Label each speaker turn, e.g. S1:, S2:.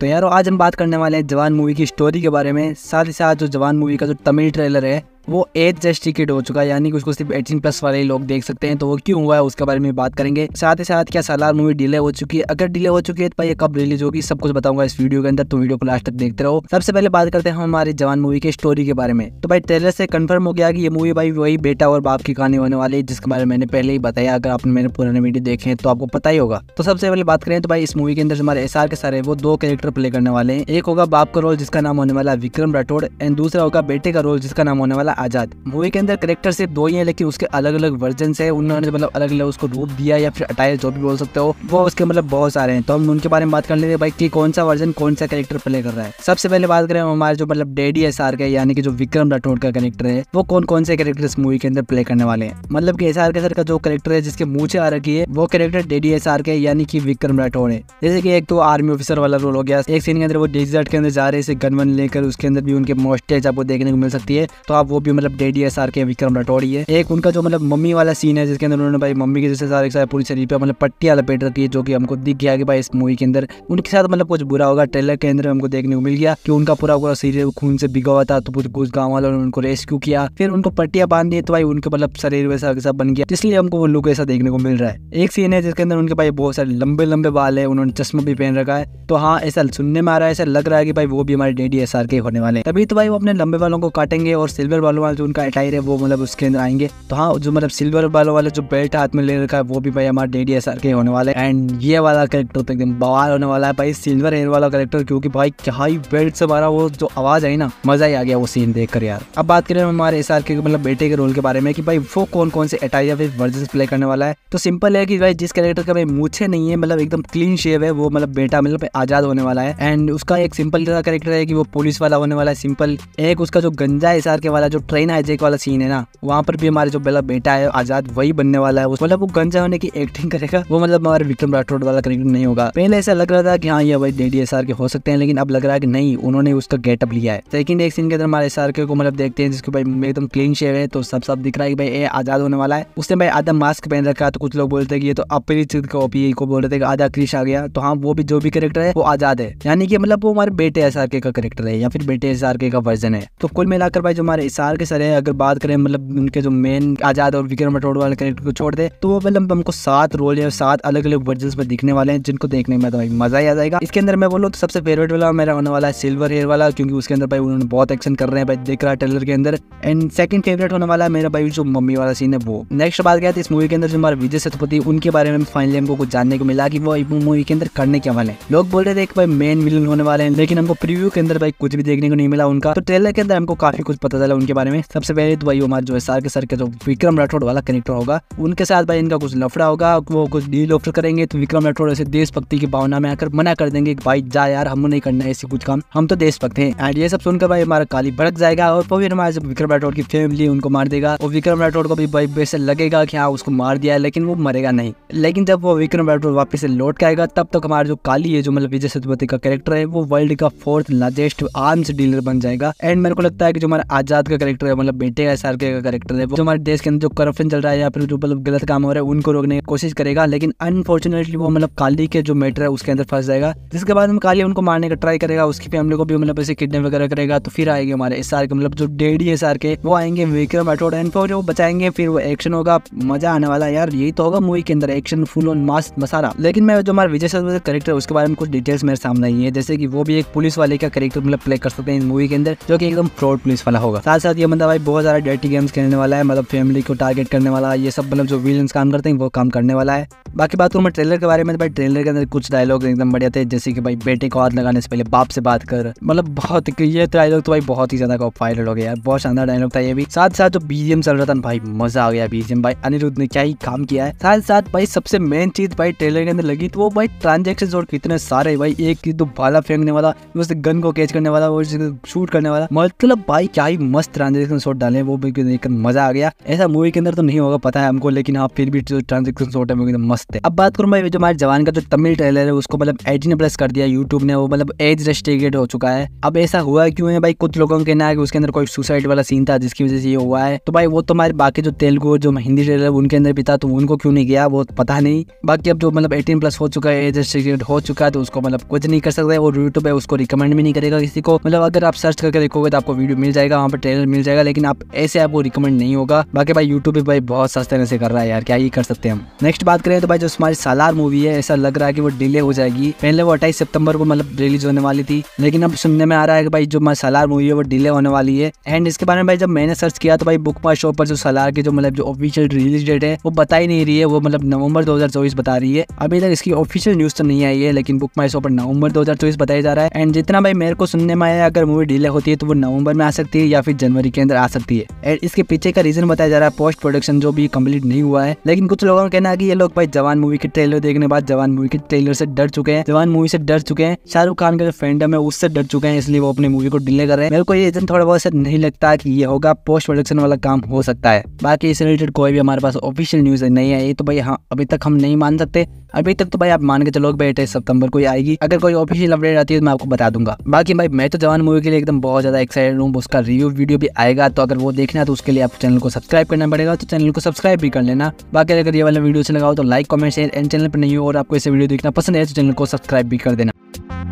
S1: तो यार आज हम बात करने वाले हैं जवान मूवी की स्टोरी के बारे में साथ ही साथ जो जवान मूवी का जो तमिल ट्रेलर है वो एज टिकट हो चुका है यानी कि उसको सिर्फ एटीन प्लस वाले लोग देख सकते हैं तो वो क्यों हुआ है उसके बारे में बात करेंगे साथ ही साथ क्या सालार मूवी डिले हो चुकी है अगर डिले हो चुकी है तो भाई कब रिलीज होगी सब कुछ बताऊंगा इस वीडियो के अंदर तो वीडियो को लास्ट तक देखते रहो सबसे पहले बात करते हैं हमारी जवान मूवी के स्टोरी के बारे में तो भाई ट्रेलर से कन्फर्म हो गया कि ये मूवी भाई वही बेटा और बाप की कहानी होने वाली है जिसके बारे में मैंने पहले ही बताया अगर आपने मेरे पुराने वीडियो देखे तो आपको पता ही होगा तो सबसे पहले बात करें तो भाई इस मूवी के अंदर हमारे एस के सारे वो दो कैरेक्टर प्ले करने वाले हैं एक होगा बाप का रोल जिसका नाम होने वाला विक्रम राठौड़ एंड दूसरा होगा बेटे का रोल जिसका नाम होने वाला आज़ाद मूवी के अंदर करेक्टर सिर्फ दो ही है लेकिन उसके अलग अलग वर्जन है उन्होंने मतलब अलग अलग उसको रूप दिया या फिर अटायर जो भी बोल सकते हो वो उसके मतलब बहुत सारे हैं तो हम उनके बारे में बात कर लेते हैं भाई की कौन सा वर्जन कौन सा करेक्टर प्ले कर रहा है सबसे पहले बात करें हमारे जो मतलब डेडी एस आर का यानी कि जो विक्रम राठौड़ का करेक्टर है वो कौन कौन से करेक्टर इस मूवी के अंदर प्ले करने वाले हैं मतलब की एस आर के सर का जो करेक्टर है जिसके मुँह से आ रखी है वो करेक्टर डेडी एस आर के यानी कि विक्रम राठौड़ है जैसे की एक तो आर्मी ऑफिसर वाला रोल हो गया एक सीन के अंदर वो डेजर्ट के अंदर जा रहे हैं गन वन लेकर उसके अंदर भी उनके मोस्टेज आपको देखने को मिल सकती है तो आप वो भी मतलब डेडी एस आर के विक्रम राठौड़ी है एक उनका जो मतलब मम्मी वाला सीन है जिसके अंदर उन्होंने भाई मम्मी के जैसे सारे सारे पूरी शरीर पर मतलब पट्टियाँ लपेट रखी है जो कि हमको दिख गया कि भाई इस मूवी के अंदर उनके साथ मतलब कुछ बुरा होगा ट्रेलर के अंदर हमको देखने को मिल गया कि उनका पूरा पूरा शरीर खून से बिगा हुआ था तो कुछ गाँव वालों ने उनको रेस्क्यू किया फिर उनको पट्टिया बांध दी तो भाई उनके मतलब शरीर वैसा वैसा बन गया इसलिए हमको वो लुक ऐसा देखने को मिल रहा है एक सीन है जिसके अंदर उनके भाई बहुत सारे लंबे लंबे बाल है उन्होंने चश्मा भी पहन रखा है तो हाँ ऐसा सुनने में आ रहा है ऐसा लग रहा है कि भाई वो भी हमारे डेडी एस आर के होने वाले तभी तो भाई वो अपने लंबे वालों को काटेंगे और सिल्वर वालों बालों वाला जो उनका अटायर है वो मतलब उसके अंदर आएंगे तो हाँ जो मतलब सिल्वर बालों वाला जो बेल्ट हाथ में ले रखा है वो भी भाई हमारे डेडी एस आर के होने वाला है एंड ये वाला करेक्टर तो एकदम बवाल होने वाला है भाई सिल्वर एयर वाला करेक्टर क्योंकि भाई क्या ही बेल्ट से मारा वो जो आवाज आई ना मजा ही आ गया वो सीन देख कर यार अब बात करें हमारे एस आर के मतलब बेटे के रोल के बारे में कि भाई वो कौन कौन से अटायर फिर वर्जेस प्ले करने वाला है तो सिंपल है कि भाई जिस करेक्टर का भाई मूछे नहीं है मतलब एकदम क्लीन शेव है वो मतलब बेटा मतलब आजाद होने वाला है एंड उसका एक सिंपल सा करेक्टर है कि वो पुलिस वाला होने वाला है सिंपल एक उसका जो गंजा एस के वाला जो जो प्लेन हाईजेक वाला सीन है ना वहाँ पर भी हमारे जो पहला बेटा है आजाद वही बनने वाला है मतलब वो गंजा होने की एक्टिंग करेगा वो मतलब हमारे विक्रम राठौड़ वाला कनेक्टेड नहीं होगा पहले ऐसा लग रहा था कि हाँ ये भाई डेडी एस के हो सकते हैं लेकिन अब लग रहा है कि नहीं उन्होंने उसका गेटअप लिया है सेकंड एक सीन के अंदर हमारे एस आर के को मतलब देखते हैं जिसको भाई एकदम क्लीन शेव है तो सब सब दिख रहा है भाई ये आजाद होने वाला है उसने भाई आधा मास्क पहन रखा तो कुछ लोग बोलते हैं कि ये तो अपरिचित ओपी e को बोल रहे थे आधा क्रिश आ गया तो हाँ वो भी जो भी करेक्टर है वो आजाद है यानी कि मतलब वो हमारे बेटे एस का करेक्टर है या फिर बेटे एस का वर्जन है तो कुल मिलाकर भाई जो हमारे एस बिहार के सर हैं अगर बात करें मतलब उनके जो मेन आज़ाद और विक्रम बटोर वाले कैरेक्टर को छोड़ दे तो वो मतलब हमको सात रोल या सात अलग अलग वर्जन में दिखने वाले हैं जिनको देखने में तो मज़ा ही आ जाएगा इसके अंदर मैं बोलूँ तो सबसे फेवरेट वाला मेरा होने वाला है सिल्वर हेयर वाला क्योंकि उसके अंदर भाई उन्होंने बहुत एक्शन कर रहे हैं भाई देख रहा है ट्रेलर के अंदर एंड सेकंड फेवरेट होने वाला है मेरा भाई जो मम्मी वाला सीन है वो नेक्स्ट बात क्या तो इस मूवी के अंदर जो हमारे विजय सतपति उनके बारे में फाइनली हमको कुछ जानने को मिला कि वो मूवी के अंदर करने के वाले लोग बोल रहे थे कि भाई मेन विलन होने वाले हैं लेकिन हमको प्रीव्यू के अंदर भाई कुछ भी देखने को नहीं मिला उनका तो ट्रेलर के अंदर हमको काफी कुछ पता चला उनके बारे में सबसे पहले तो भाई हमारे जो है सार के सर के जो विक्रम राठौड़ वाला कनेक्टर होगा उनके साथ भाई इनका कुछ लफड़ा होगा वो कुछ डील ऑफर करेंगे तो विक्रम राठौड़ ऐसे देशभक्ति की भावना में आकर मना कर देंगे भाई जा यार हम नहीं करना ऐसे कुछ काम हम तो देशभक्त है एंड ये सब सुनकर भाई हमारा काली भड़क जाएगा और फिर हमारे जब विक्रम राठौड़ की फैमिली उनको मार देगा और विक्रम राठौड़ को भी भाई वैसे लगेगा की हाँ उसको मार दिया है लेकिन वो मरेगा नहीं लेकिन जब वो विक्रम राठौड़ वापस से लौट के आएगा तब तक हमारे जो काली है जो मतलब विजय सतपति का कैरेक्टर है वो वर्ल्ड का फोर्थ लार्जेस्ट आर्म्स डीलर बन जाएगा एंड मेरे को लगता है कि जो हमारा आजाद का करेक्टर है मतलब बेटे एस आर के का करेक्टर है जो हमारे देश के अंदर जो करप्शन चल रहा है या फिर जो मतलब गलत काम हो रहा है उनको रोकने की कोशिश करेगा लेकिन अनफॉर्चुनेटली वो मतलब काली के जो मैटर है उसके अंदर फंस जाएगा जिसके बाद हम काली उनको मारने का ट्राई करेगा उसकी फैमिली को भी मतलब ऐसे किडनेप वगैरह करेगा तो फिर आएंगे हमारे एस के मतलब जो डेडी एस के वो आएंगे विक्रम एंड फिर वो बचाएंगे फिर वो एक्शन होगा मजा आने वाला यार यही तो होगा मूवी के अंदर action full on mass masala लेकिन मैं जो हमारे विजय सेतुपति करेक्टर है उसके बारे में कुछ डिटेल्स मेरे सामने आई है जैसे कि वो भी एक पुलिस वाले का करेक्टर मतलब प्ले कर सकते हैं इस मूवी के अंदर जो कि एकदम फ्रॉड पुलिस वाला होगा साथ साथ ये बंदा भाई बहुत ज़्यादा डेटी गेम्स खेलने वाला है मतलब फैमिली को टारगेट करने वाला ये सब मतलब जो विलियंस काम करते हैं वो काम करने वाला है बाकी बात करूँ मैं ट्रेलर के बारे में तो भाई ट्रेलर के अंदर कुछ डायलॉग एकदम बढ़िया थे जैसे कि भाई बेटे को हाथ लगाने से पहले बाप से बात कर मतलब बहुत ये डायलॉग तो भाई बहुत ही ज़्यादा वायरल हो गया बहुत शानदार डायलॉग था ये भी साथ साथ जो बीजीएम चल रहा था भाई मज़ा आ गया बीजीएम भाई अनिरुद्ध ने क्या ही काम किया है साथ साथ भाई सबसे मेन चीज़ भाई ट्रेलर के अंदर लगी तो वो भाई ट्रांजेक्शन और कितने सारे भाई एक की तो भाला फेंकने वाला उससे गन को कैच करने वाला और शूट करने वाला मतलब भाई क्या ही मस्त ट्रांजेक्शन शॉट डाले वो भी एक मजा आ गया ऐसा मूवी के अंदर तो नहीं होगा पता है हमको लेकिन हाँ फिर भी जो ट्रांजेक्शन शॉट है एकदम मस्त है अब बात करूँ मैं जो हमारे जवान का जो तमिल ट्रेलर है उसको मतलब एटीन प्लस कर दिया यूट्यूब ने वो मतलब एज रेस्ट्रिक्टेड हो चुका है अब ऐसा हुआ क्यों है भाई कुछ लोगों का ना है कि उसके अंदर कोई सुसाइड वाला सीन था जिसकी वजह से ये हुआ है तो भाई वो तो हमारे बाकी जो तेलुगु जो हिंदी ट्रेलर उनके अंदर भी था तो उनको क्यों नहीं गया वो पता नहीं बाकी अब जो मतलब एटीन प्लस हो चुका है एज रेस्ट्रिक्टेड हो चुका है तो उसको मतलब कुछ नहीं कर सकते और यूट्यूब है उसको रिकमेंड भी नहीं करेगा किसी को मतलब अगर आप सर्च करके देखोगे तो आपको वीडियो मिल जाएगा वहाँ पर ट्रेलर मिल मिल जाएगा लेकिन आप ऐसे आपको रिकमेंड नहीं होगा बाकी भाई यूट्यूब पे भाई बहुत सस्ते में से कर रहा है यार क्या ही कर सकते हैं हम नेक्स्ट बात करें तो भाई जो हमारी सालार मूवी है ऐसा लग रहा है कि वो डिले हो जाएगी पहले वो अट्ठाईस सितंबर को मतलब रिलीज होने वाली थी लेकिन अब सुनने में आ रहा है कि भाई जो हमारी सालार मूवी है वो डिले होने वाली है एंड इसके बारे में भाई जब मैंने सर्च किया तो भाई बुक माई शो पर जो सलार की जो मतलब जो ऑफिशियल रिलीज डेट है वो बता ही नहीं रही है वो मतलब नवंबर 2024 बता रही है अभी तक इसकी ऑफिशियल न्यूज तो नहीं आई है लेकिन बुक माई शो पर नवंबर 2024 बताया जा रहा है एंड जितना भाई मेरे को सुनने में आया अगर मूवी डिले होती है तो वो नवंबर में आ सकती है या फिर जनवरी जनवरी के अंदर आ सकती है एंड इसके पीछे का रीजन बताया जा रहा है पोस्ट प्रोडक्शन जो भी कम्प्लीट नहीं हुआ है लेकिन कुछ लोगों का कहना है की ये लोग भाई जवान मूवी के ट्रेलर देखने बाद जवान मूवी के ट्रेलर से डर चुके हैं जवान मूवी से डर चुके हैं शाहरुख खान का जो फैंडम है उससे डर चुके हैं इसलिए वो अपनी मूवी को डिले कर रहे हैं मेरे को ये रीजन थोड़ा बहुत नहीं लगता की ये होगा पोस्ट प्रोडक्शन वाला काम हो सकता है बाकी इससे रिलेटेड कोई भी हमारे पास ऑफिशियल न्यूज नहीं है ये तो भाई हाँ अभी तक हम नहीं मान सकते अभी तक तो भाई आप मान के चलो भाई सितंबर को आएगी अगर कोई ऑफिशियल अपडेट आती है तो मैं आपको बता दूंगा बाकी भाई मैं तो जवान मूवी के लिए एकदम बहुत ज्यादा एक्साइटेड हूँ उसका रिव्यू वीडियो भी आएगा तो अगर वो देखना है तो उसके लिए आप चैनल को सब्सक्राइब करना पड़ेगा तो चैनल को सब्सक्राइब भी कर लेना बाकी अगर ये वाला वीडियो अच्छा लगाओ तो like comment share and channel पर नहीं हो और आपको ऐसे वीडियो देखना पसंद है तो चैनल को सब्सक्राइब भी कर देना